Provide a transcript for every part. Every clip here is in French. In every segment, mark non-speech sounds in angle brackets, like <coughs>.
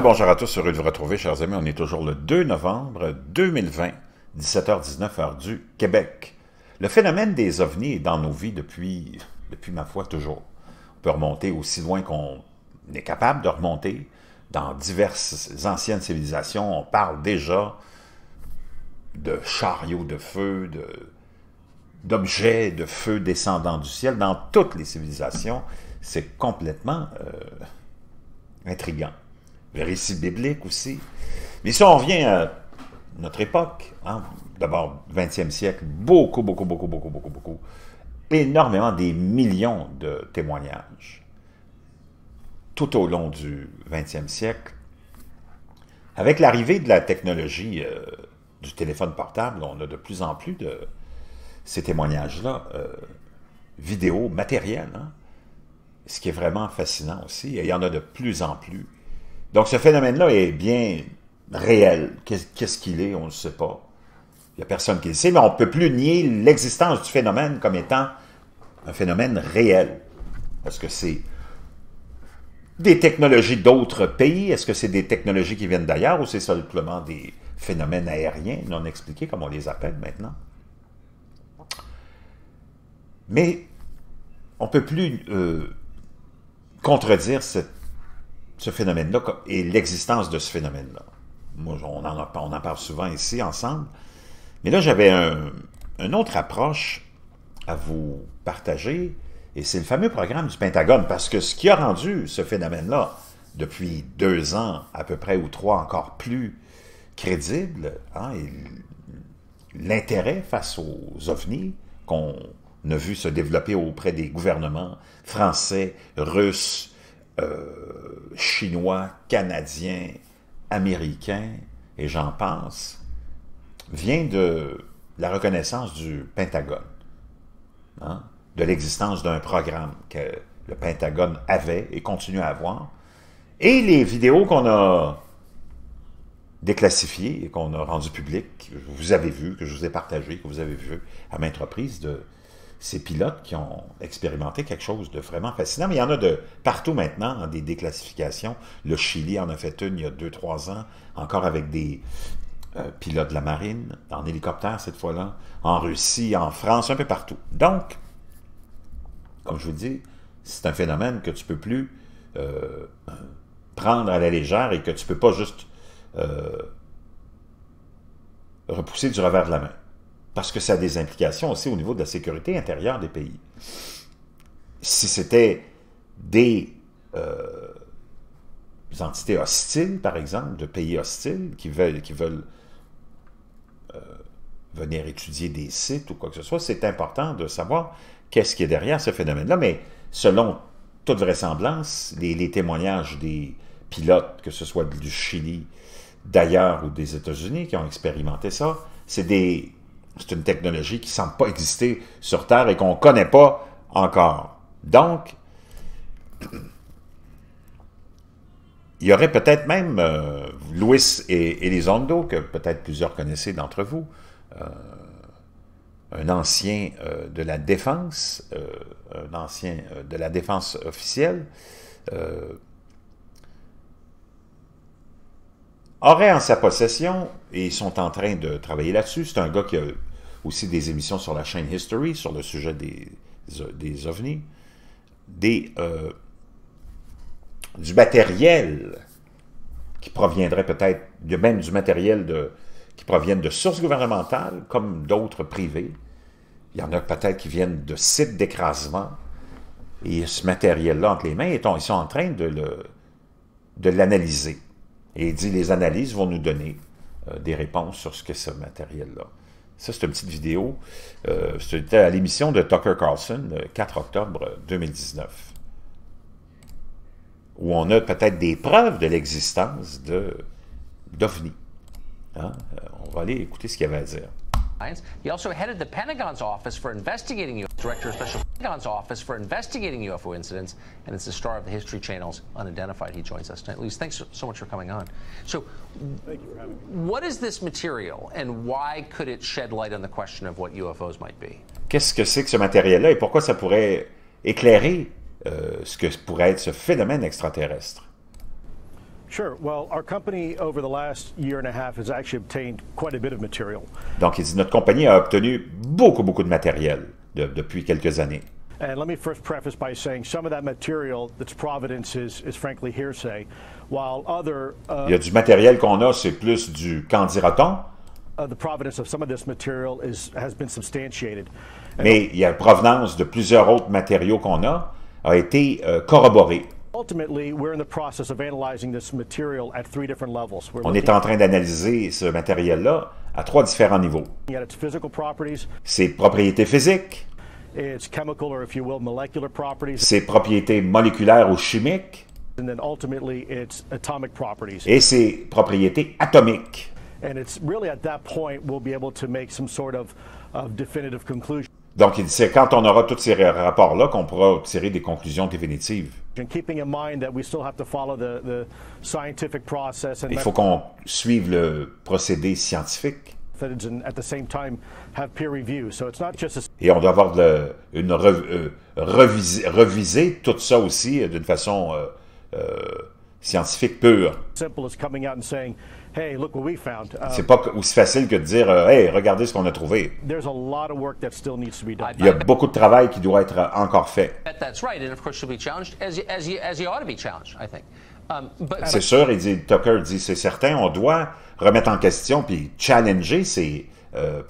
bonjour à tous, heureux de vous retrouver, chers amis. On est toujours le 2 novembre 2020, 17h19, h du Québec. Le phénomène des ovnis est dans nos vies depuis, depuis ma foi, toujours. On peut remonter aussi loin qu'on est capable de remonter. Dans diverses anciennes civilisations, on parle déjà de chariots de feu, d'objets de, feu descendant du ciel. Dans toutes les civilisations, c'est complètement euh, intriguant le récit biblique aussi. Mais si on revient à notre époque, hein, d'abord 20e siècle, beaucoup, beaucoup, beaucoup, beaucoup, beaucoup, beaucoup, énormément, des millions de témoignages tout au long du 20e siècle. Avec l'arrivée de la technologie euh, du téléphone portable, on a de plus en plus de ces témoignages-là, euh, vidéo, matériel, hein. ce qui est vraiment fascinant aussi, et il y en a de plus en plus. Donc, ce phénomène-là est bien réel. Qu'est-ce qu'il est? On ne sait pas. Il n'y a personne qui le sait, mais on ne peut plus nier l'existence du phénomène comme étant un phénomène réel. Est-ce que c'est des technologies d'autres pays? Est-ce que c'est des technologies qui viennent d'ailleurs ou c'est simplement des phénomènes aériens non expliqués, comme on les appelle maintenant? Mais on ne peut plus euh, contredire cette ce phénomène-là et l'existence de ce phénomène-là. Moi, on en, on parle souvent ici ensemble. Mais là, j'avais un, une autre approche à vous partager, et c'est le fameux programme du Pentagone, parce que ce qui a rendu ce phénomène-là, depuis deux ans à peu près, ou trois encore plus, crédible, hein, l'intérêt face aux ovnis qu'on a vu se développer auprès des gouvernements français, russes, euh, chinois, canadien, américain, et j'en pense, vient de la reconnaissance du Pentagone, hein, de l'existence d'un programme que le Pentagone avait et continue à avoir, et les vidéos qu'on a déclassifiées et qu'on a rendues publiques, que vous avez vues, que je vous ai partagées, que vous avez vues à maintes reprises, de, ces pilotes qui ont expérimenté quelque chose de vraiment fascinant. Mais il y en a de partout maintenant, hein, des déclassifications. Le Chili en a fait une il y a 2-3 ans, encore avec des euh, pilotes de la marine, en hélicoptère cette fois-là, en Russie, en France, un peu partout. Donc, comme je vous dis, c'est un phénomène que tu ne peux plus euh, prendre à la légère et que tu ne peux pas juste euh, repousser du revers de la main parce que ça a des implications aussi au niveau de la sécurité intérieure des pays. Si c'était des euh, entités hostiles, par exemple, de pays hostiles qui veulent, qui veulent euh, venir étudier des sites ou quoi que ce soit, c'est important de savoir qu'est-ce qui est derrière ce phénomène-là. Mais selon toute vraisemblance, les, témoignages des pilotes, que ce soit du Chili, d'ailleurs ou des États-Unis, qui ont expérimenté ça, c'est des c'est une technologie qui ne semble pas exister sur Terre et qu'on ne connaît pas encore. Donc, il y aurait peut-être même euh, Louis et Elizondo, que peut-être plusieurs connaissez d'entre vous, euh, un ancien euh, de la défense, un ancien de la défense officielle, aurait en sa possession, et ils sont en train de travailler là-dessus, c'est un gars qui a aussi des émissions sur la chaîne History, sur le sujet des, des ovnis, des, euh, du matériel qui proviendrait peut-être, même du matériel de, qui proviennent de sources gouvernementales, comme d'autres privés. Il y en a peut-être qui viennent de sites d'écrasement. Et ce matériel-là entre les mains, ils sont en train de l'analyser. Et il dit, les analyses vont nous donner euh, des réponses sur ce que ce matériel-là. Ça, c'est une petite vidéo. Euh, c'était à l'émission de Tucker Carlson, le 4 octobre 2019, où on a peut-être des preuves de l'existence d'OVNI. Hein? Euh, on va aller écouter ce qu'il y avait à dire. He also headed the Pentagon's office for investigating UFO, director of special Pentagon's office for investigating UFO incidents, and it's the star of the History Channel's Unidentified. He joins us tonight. Luis, thanks so much for coming on. So, what is this material, and why could it shed light on the question of what UFOs might be? Qu'est-ce que c'est que ce matériel-là, et pourquoi ça pourrait éclairer euh, ce que pourrait être ce phénomène extraterrestre? Sure. Well, our company over the last year and a a half has actually obtained quite bit of material. Donc, notre compagnie a obtenu beaucoup, beaucoup de matériel de, depuis quelques années. And let me first preface by saying some of that material that's Providence is, is frankly hearsay, while other. Uh, Il y a du matériel qu'on a, c'est plus du qu'en dira-t-on. Uh, the providence of some of this material is, has been substantiated. Mais il y a provenance de plusieurs autres matériaux qu'on a, a été euh, corroborée. On est en train d'analyser ce matériel-là à trois différents niveaux. Ses propriétés physiques, ses propriétés moléculaires ou chimiques, et ses propriétés atomiques. Donc, il c'est quand on aura tous ces rapports-là qu'on pourra tirer des conclusions définitives. Il faut qu'on suive le procédé scientifique. Et on doit avoir une euh, reviser, tout ça aussi euh, d'une façon euh, scientifique pur. Uh, c'est pas aussi facile que de dire euh, Hey, regardez ce qu'on a trouvé. Il y a beaucoup de travail qui doit être encore fait. C'est sûr, il dit, Tucker dit, c'est certain, on doit remettre en question puis challenger ces, euh,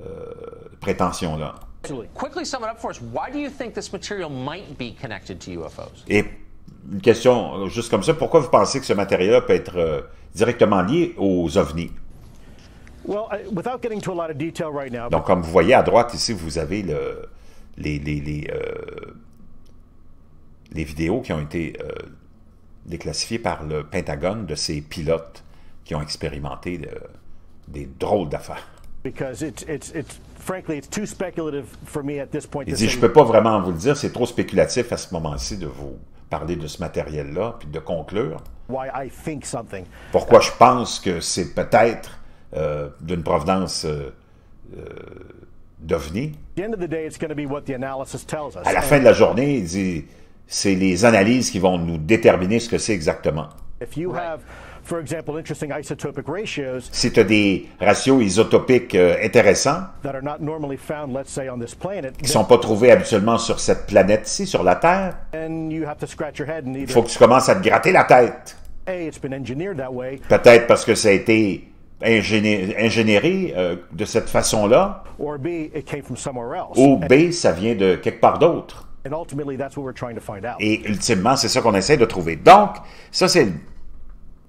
euh, prétentions-là. Et une question euh, juste comme ça. Pourquoi vous pensez que ce matériel-là peut être euh, directement lié aux ovnis? Donc, comme vous voyez à droite ici, vous avez le, les, les, les, euh, vidéos qui ont été déclassifiées par le Pentagone de ces pilotes qui ont expérimenté des drôles d'affaires. Il dit, je ne peux pas vraiment vous le dire, c'est trop spéculatif à ce moment-ci de vous parler de ce matériel-là, puis de conclure. Pourquoi je pense que c'est peut-être euh, d'une provenance euh, À la fin de la journée, c'est les analyses qui vont nous déterminer ce que c'est exactement. Si tu as des ratios isotopiques intéressants qui ne sont pas trouvés habituellement sur cette planète-ci, sur la Terre, il faut que tu commences à te gratter la tête. Peut-être parce que ça a été ingénéré euh, de cette façon-là, ou B, ça vient de quelque part d'autre. Et ultimement, c'est ça qu'on essaie de trouver. Donc, ça, c'est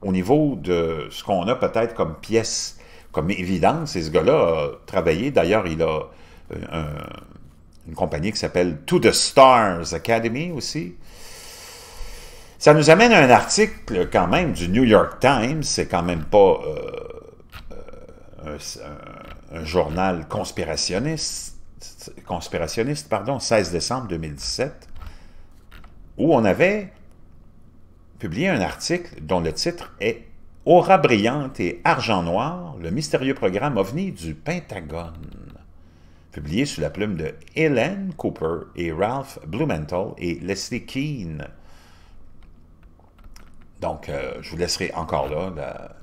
au niveau de ce qu'on a peut-être comme pièce, comme évidence, et ce gars-là a travaillé, d'ailleurs, il a euh, une compagnie qui s'appelle To The Stars Academy aussi. Ça nous amène à un article quand même du New York Times, c'est quand même pas euh, euh, un, journal conspirationniste, conspirationniste, pardon, 16 décembre 2017, où on avait publié un article dont le titre est Aura brillante et argent noir, le mystérieux programme OVNI du Pentagone, publié sous la plume de Helen Cooper et Ralph Blumenthal et Leslie Keane. Donc, euh, je vous laisserai encore là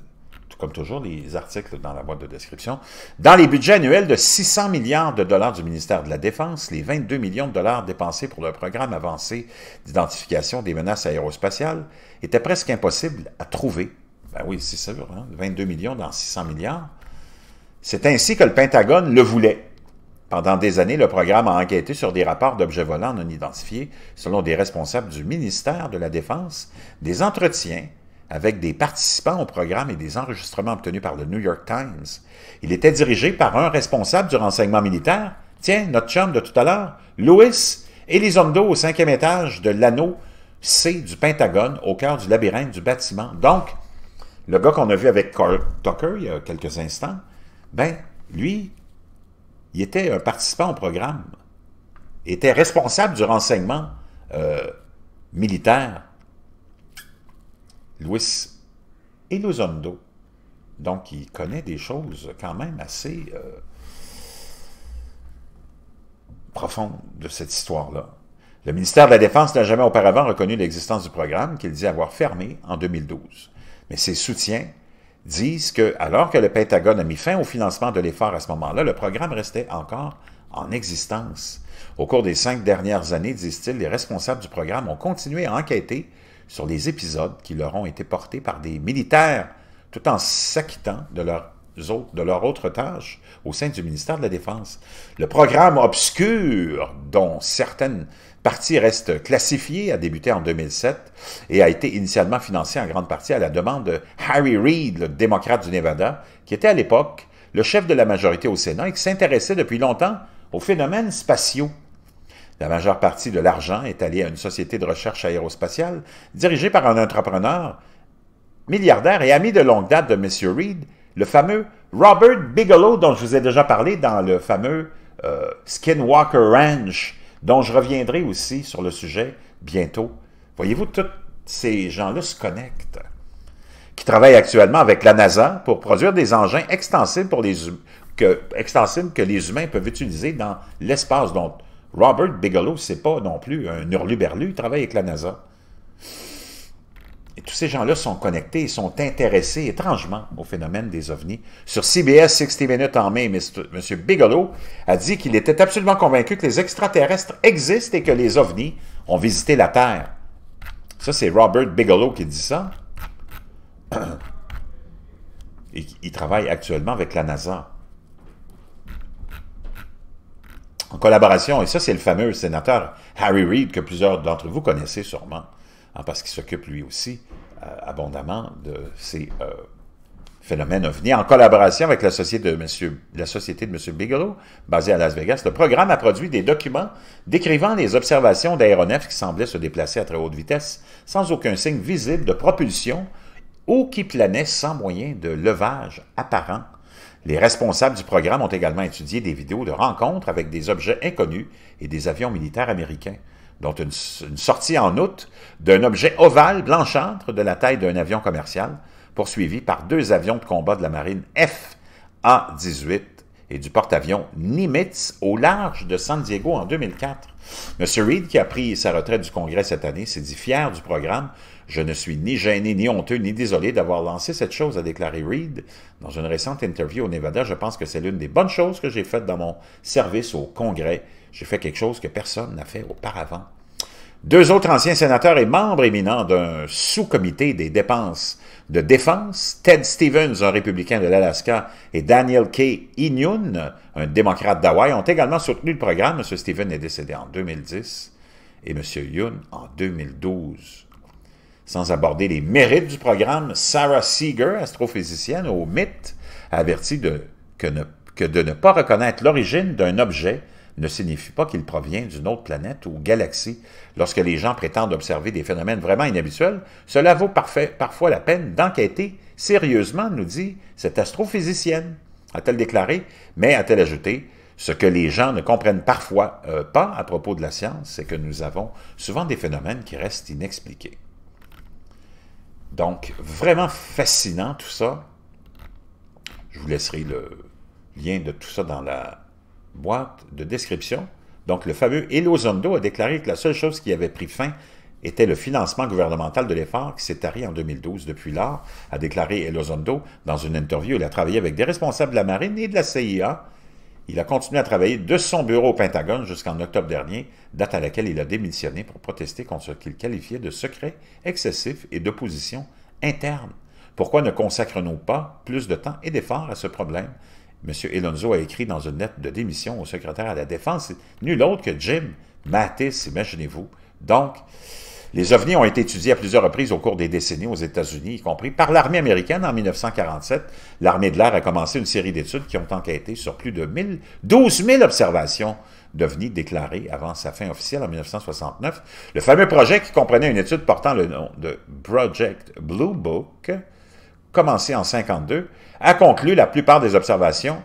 comme toujours, les articles dans la boîte de description. Dans les budgets annuels de 600 milliards de dollars du ministère de la Défense, les 22 millions de dollars dépensés pour le programme avancé d'identification des menaces aérospatiales étaient presque impossibles à trouver. Ben oui, c'est sûr, 22 hein. millions dans 600 milliards. C'est ainsi que le Pentagone le voulait. Pendant des années, le programme a enquêté sur des rapports d'objets volants non identifiés, selon des responsables du ministère de la Défense, des entretiens avec des participants au programme et des enregistrements obtenus par le New York Times. Il était dirigé par un responsable du renseignement militaire, tiens, notre chum de tout à l'heure, Louis, et les hommes d'eau au cinquième étage de l'anneau C du Pentagone, au cœur du labyrinthe du bâtiment. Donc, le gars qu'on a vu avec Carl Tucker il y a quelques instants, ben, lui, il était un participant au programme, il était responsable du renseignement euh, militaire Luis Elizondo. Donc, il connaît des choses quand même assez euh, profondes de cette histoire-là. Le ministère de la Défense n'a jamais auparavant reconnu l'existence du programme qu'il dit avoir fermé en 2012. Mais ses soutiens disent que, alors que le Pentagone a mis fin au financement de l'effort à ce moment-là, le programme restait encore en existence. Au cours des cinq dernières années, disent-ils, les responsables du programme ont continué à enquêter sur les épisodes qui leur ont été portés par des militaires, tout en s'acquittant de leurs autres, de leur autre tâche au sein du ministère de la Défense. Le programme obscur, dont certaines parties restent classifiées, a débuté en 2007 et a été initialement financé en grande partie à la demande de Harry Reid, le démocrate du Nevada, qui était à l'époque le chef de la majorité au Sénat et qui s'intéressait depuis longtemps aux phénomènes spatiaux. La majeure partie de l'argent est allée à une société de recherche aérospatiale dirigée par un entrepreneur, milliardaire et ami de longue date de M. Reed, le fameux Robert Bigelow dont je vous ai déjà parlé dans le fameux euh, Skinwalker Ranch, dont je reviendrai aussi sur le sujet bientôt. Voyez-vous, tous ces gens-là se connectent, qui travaillent actuellement avec la NASA pour produire des engins extensibles, pour les, hum, que, extensibles que les humains peuvent utiliser dans l'espace dont Robert Bigelow, c'est pas non plus un hurluberlu, il travaille avec la NASA. Et tous ces gens-là sont connectés, ils sont intéressés étrangement au phénomène des ovnis. Sur CBS 60 Minutes en mai, M. Bigelow a dit qu'il était absolument convaincu que les extraterrestres existent et que les ovnis ont visité la Terre. Ça, c'est Robert Bigelow qui dit ça. Et <coughs> il travaille actuellement avec la NASA. en collaboration, et ça c'est le fameux sénateur Harry Reid que plusieurs d'entre vous connaissez sûrement, hein, parce qu'il s'occupe lui aussi euh, abondamment de ces euh, phénomènes OVNI, en collaboration avec la société, de monsieur, la société de M. Bigelow, basée à Las Vegas. Le programme a produit des documents décrivant les observations d'aéronefs qui semblaient se déplacer à très haute vitesse, sans aucun signe visible de propulsion, ou qui planaient sans moyen de levage apparent les responsables du programme ont également étudié des vidéos de rencontres avec des objets inconnus et des avions militaires américains, dont une, sortie en août d'un objet ovale blanchâtre de la taille d'un avion commercial, poursuivi par deux avions de combat de la marine f a 18 et du porte-avions Nimitz au large de San Diego en 2004. M. Reid, qui a pris sa retraite du Congrès cette année, s'est dit fier du programme. Je ne suis ni gêné, ni honteux, ni désolé d'avoir lancé cette chose, a déclaré Reid dans une récente interview au Nevada. Je pense que c'est l'une des bonnes choses que j'ai faites dans mon service au Congrès. J'ai fait quelque chose que personne n'a fait auparavant. Deux autres anciens sénateurs et membres éminents d'un sous-comité des dépenses de défense, Ted Stevens, un républicain de l'Alaska, et Daniel K. Inyun, un démocrate d'Hawaï, ont également soutenu le programme. M. Stevens est décédé en 2010 et M. Youn en 2012. Sans aborder les mérites du programme, Sarah Seeger, astrophysicienne au MIT, a averti que de ne pas reconnaître l'origine d'un objet ne signifie pas qu'il provient d'une autre planète ou galaxie. Lorsque les gens prétendent observer des phénomènes vraiment inhabituels, cela vaut parfois la peine d'enquêter sérieusement, nous dit cette astrophysicienne, a-t-elle déclaré, mais a-t-elle ajouté, ce que les gens ne comprennent parfois euh, pas à propos de la science, c'est que nous avons souvent des phénomènes qui restent inexpliqués. Donc, vraiment fascinant tout ça. Je vous laisserai le lien de tout ça dans la boîte de description. Donc, le fameux Elozondo a déclaré que la seule chose qui avait pris fin était le financement gouvernemental de l'effort qui s'est tari en 2012. Depuis lors, a déclaré Elozondo dans une interview, il a travaillé avec des responsables de la marine et de la CIA. Il a continué à travailler de son bureau au Pentagone jusqu'en octobre dernier, date à laquelle il a démissionné pour protester contre ce qu'il qualifiait de secret excessif et d'opposition interne. Pourquoi ne consacrons-nous pas plus de temps et d'efforts à ce problème M. Elonzo a écrit dans une lettre de démission au secrétaire à la Défense, nul autre que Jim Mattis, imaginez-vous. Donc, les ovnis ont été étudiés à plusieurs reprises au cours des décennies aux États-Unis, y compris par l'armée américaine en 1947. L'armée de l'air a commencé une série d'études qui ont enquêté sur plus de 12 000 observations d'ovnis déclarées avant sa fin officielle en 1969. Le fameux projet qui comprenait une étude portant le nom de Project Blue Book, commencé en 1952, a conclu la plupart des observations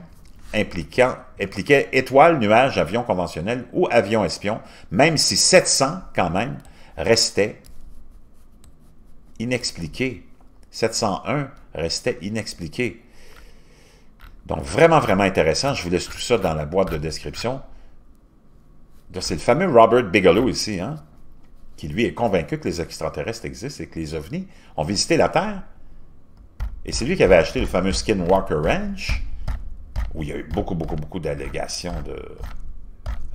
impliquant, impliquaient étoiles, nuages, avions conventionnels ou avions espions, même si 700, quand même, restaient inexpliqués. 701 restait inexpliqués. Donc, vraiment, vraiment intéressant. Je vous laisse tout ça dans la boîte de description. C'est le fameux Robert Bigelow ici, hein, qui lui est convaincu que les extraterrestres existent et que les ovnis ont visité la Terre. Et c'est lui qui avait acheté le fameux Skinwalker Ranch, où il y a eu beaucoup, beaucoup, beaucoup d'allégations de,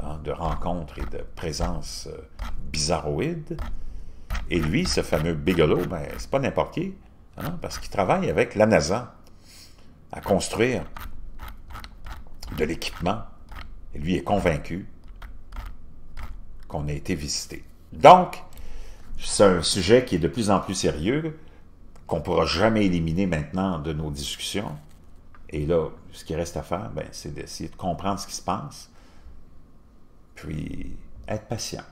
hein, de rencontres et de présences euh, bizarroïdes. Et lui, ce fameux Bigelow, ben, c'est pas n'importe qui, hein, parce qu'il travaille avec la NASA à construire de l'équipement. Et lui est convaincu qu'on a été visité. Donc, c'est un sujet qui est de plus en plus sérieux qu'on ne pourra jamais éliminer maintenant de nos discussions. Et là, ce qui reste à faire, ben, c'est d'essayer de comprendre ce qui se passe, puis être patient.